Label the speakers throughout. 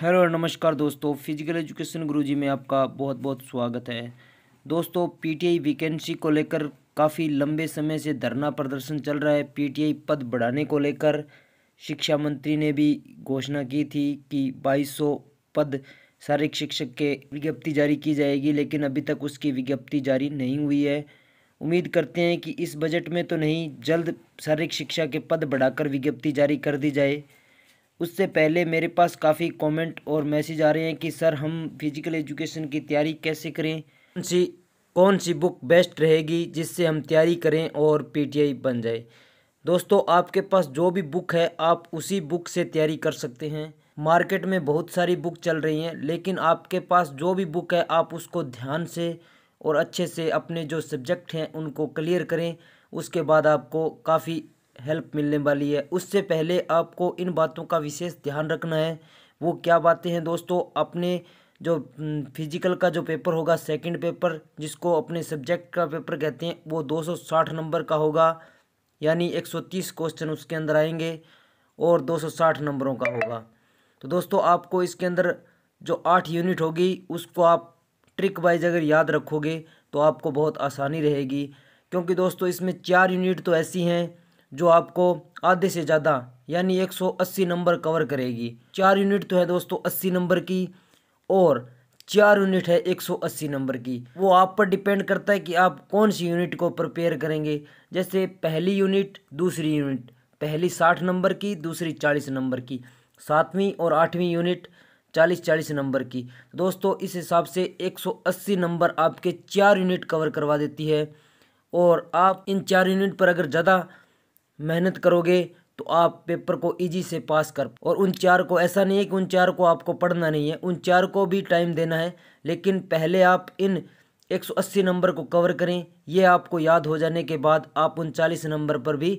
Speaker 1: hello नमस्कार दोस्तों physical education गुरुजी में आपका बहुत बहुत स्वागत है दोस्तों पीटीआई वैकेंसी को लेकर काफ़ी लंबे समय से धरना प्रदर्शन चल रहा है पीटीआई पद बढ़ाने को लेकर शिक्षा मंत्री ने भी घोषणा की थी कि 2200 पद शारीरिक शिक्षक के विज्ञप्ति जारी की जाएगी लेकिन अभी तक उसकी विज्ञप्ति जारी नहीं हुई है उम्मीद करते हैं कि इस बजट में तो नहीं जल्द शारीरिक शिक्षा के पद बढ़ाकर विज्ञप्ति जारी कर दी जाए उससे पहले मेरे पास काफ़ी कमेंट और मैसेज आ रहे हैं कि सर हम फिज़िकल एजुकेशन की तैयारी कैसे करें कौन सी कौन सी बुक बेस्ट रहेगी जिससे हम तैयारी करें और पीटीआई बन जाए दोस्तों आपके पास जो भी बुक है आप उसी बुक से तैयारी कर सकते हैं मार्केट में बहुत सारी बुक चल रही हैं लेकिन आपके पास जो भी बुक है आप उसको ध्यान से और अच्छे से अपने जो सब्जेक्ट हैं उनको क्लियर करें उसके बाद आपको काफ़ी हेल्प मिलने वाली है उससे पहले आपको इन बातों का विशेष ध्यान रखना है वो क्या बातें हैं दोस्तों अपने जो फिजिकल का जो पेपर होगा सेकंड पेपर जिसको अपने सब्जेक्ट का पेपर कहते हैं वो 260 नंबर का होगा यानी 130 क्वेश्चन उसके अंदर आएंगे और 260 नंबरों का होगा तो दोस्तों आपको इसके अंदर जो आठ यूनिट होगी उसको आप ट्रिक वाइज अगर याद रखोगे तो आपको बहुत आसानी रहेगी क्योंकि दोस्तों इसमें चार यूनिट तो ऐसी हैं जो आपको आधे से ज़्यादा यानी 180 नंबर कवर करेगी चार यूनिट तो है दोस्तों 80 नंबर की और चार यूनिट है 180 नंबर की वो आप पर डिपेंड करता है कि आप कौन सी यूनिट को प्रिपेयर करेंगे जैसे पहली यूनिट दूसरी यूनिट पहली साठ नंबर की दूसरी चालीस नंबर की सातवीं और आठवीं यूनिट चालीस चालीस नंबर की दोस्तों इस हिसाब से 180 नंबर आपके चार यूनिट कवर करवा देती है और आप इन चार यूनिट पर अगर ज़्यादा मेहनत करोगे तो आप पेपर को इजी से पास कर और उन चार को ऐसा नहीं है कि उन चार को आपको पढ़ना नहीं है उन चार को भी टाइम देना है लेकिन पहले आप इन 180 नंबर को कवर करें ये आपको याद हो जाने के बाद आप उन चालीस नंबर पर भी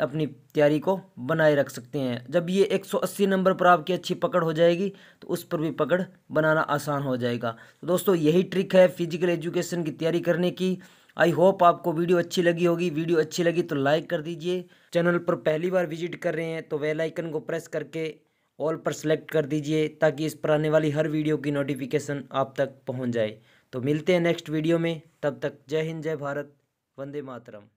Speaker 1: अपनी तैयारी को बनाए रख सकते हैं जब ये 180 नंबर पर आपकी अच्छी पकड़ हो जाएगी तो उस पर भी पकड़ बनाना आसान हो जाएगा तो दोस्तों यही ट्रिक है फिजिकल एजुकेशन की तैयारी करने की आई होप आपको वीडियो अच्छी लगी होगी वीडियो अच्छी लगी तो लाइक कर दीजिए चैनल पर पहली बार विजिट कर रहे हैं तो वेल आइकन को प्रेस करके ऑल पर सेलेक्ट कर दीजिए ताकि इस पर आने वाली हर वीडियो की नोटिफिकेशन आप तक पहुँच जाए तो मिलते हैं नेक्स्ट वीडियो में तब तक जय हिंद जय भारत वंदे मातरम